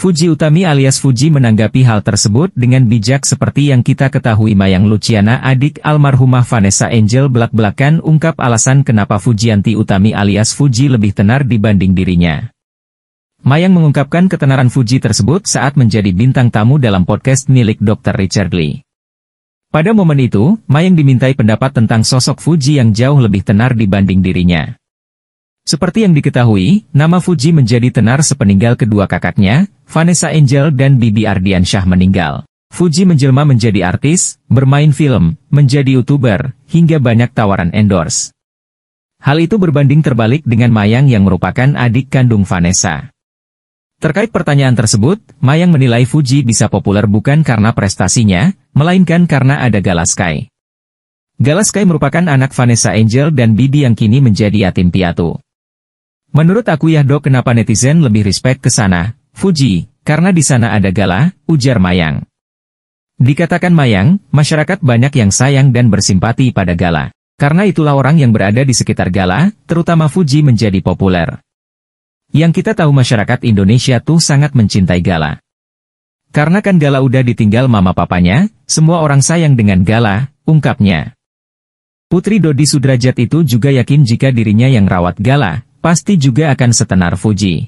Fuji Utami alias Fuji menanggapi hal tersebut dengan bijak seperti yang kita ketahui Mayang Luciana adik almarhumah Vanessa Angel belak-belakan ungkap alasan kenapa Fujianti Utami alias Fuji lebih tenar dibanding dirinya. Mayang mengungkapkan ketenaran Fuji tersebut saat menjadi bintang tamu dalam podcast milik Dr. Richard Lee. Pada momen itu, Mayang dimintai pendapat tentang sosok Fuji yang jauh lebih tenar dibanding dirinya. Seperti yang diketahui, nama Fuji menjadi tenar sepeninggal kedua kakaknya, Vanessa Angel dan Bibi Ardiansyah meninggal. Fuji menjelma menjadi artis, bermain film, menjadi youtuber, hingga banyak tawaran endorse. Hal itu berbanding terbalik dengan Mayang yang merupakan adik kandung Vanessa. Terkait pertanyaan tersebut, Mayang menilai Fuji bisa populer bukan karena prestasinya, melainkan karena ada Galaskai. Galaskai merupakan anak Vanessa Angel dan Bibi yang kini menjadi yatim piatu. Menurut aku ya dok kenapa netizen lebih respect ke sana, Fuji, karena di sana ada gala, ujar Mayang. Dikatakan Mayang, masyarakat banyak yang sayang dan bersimpati pada gala. Karena itulah orang yang berada di sekitar gala, terutama Fuji menjadi populer. Yang kita tahu masyarakat Indonesia tuh sangat mencintai gala. Karena kan gala udah ditinggal mama papanya, semua orang sayang dengan gala, ungkapnya. Putri Dodi Sudrajat itu juga yakin jika dirinya yang rawat gala, pasti juga akan setenar Fuji.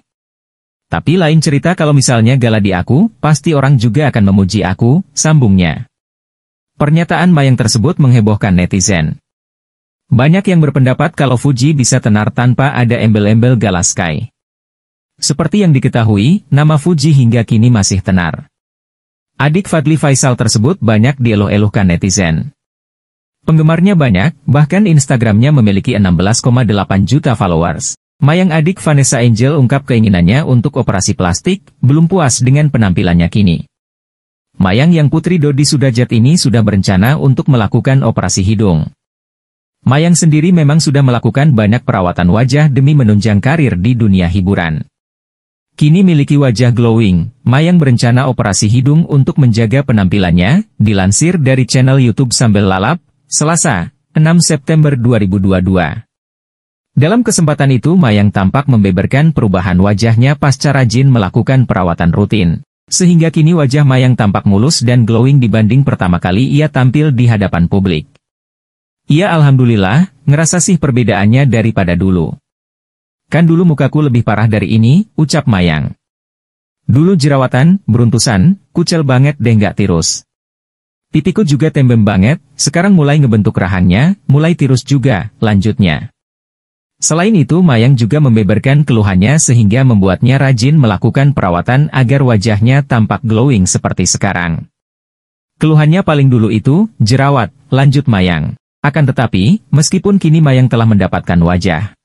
Tapi lain cerita kalau misalnya gala di aku, pasti orang juga akan memuji aku, sambungnya. Pernyataan Mayang tersebut menghebohkan netizen. Banyak yang berpendapat kalau Fuji bisa tenar tanpa ada embel-embel gala sky. Seperti yang diketahui, nama Fuji hingga kini masih tenar. Adik Fadli Faisal tersebut banyak dieluh-eluhkan netizen. Penggemarnya banyak, bahkan Instagramnya memiliki 16,8 juta followers. Mayang adik Vanessa Angel ungkap keinginannya untuk operasi plastik, belum puas dengan penampilannya kini. Mayang yang putri Dodi Sudajat ini sudah berencana untuk melakukan operasi hidung. Mayang sendiri memang sudah melakukan banyak perawatan wajah demi menunjang karir di dunia hiburan. Kini miliki wajah glowing, Mayang berencana operasi hidung untuk menjaga penampilannya, dilansir dari channel YouTube Sambil Lalap, Selasa, 6 September 2022. Dalam kesempatan itu Mayang tampak membeberkan perubahan wajahnya pasca rajin melakukan perawatan rutin. Sehingga kini wajah Mayang tampak mulus dan glowing dibanding pertama kali ia tampil di hadapan publik. Ia alhamdulillah, ngerasa sih perbedaannya daripada dulu. Kan dulu mukaku lebih parah dari ini, ucap Mayang. Dulu jerawatan, beruntusan, kucel banget deh nggak tirus. Pipiku juga tembem banget, sekarang mulai ngebentuk rahangnya, mulai tirus juga, lanjutnya. Selain itu Mayang juga membeberkan keluhannya sehingga membuatnya rajin melakukan perawatan agar wajahnya tampak glowing seperti sekarang. Keluhannya paling dulu itu, jerawat, lanjut Mayang. Akan tetapi, meskipun kini Mayang telah mendapatkan wajah,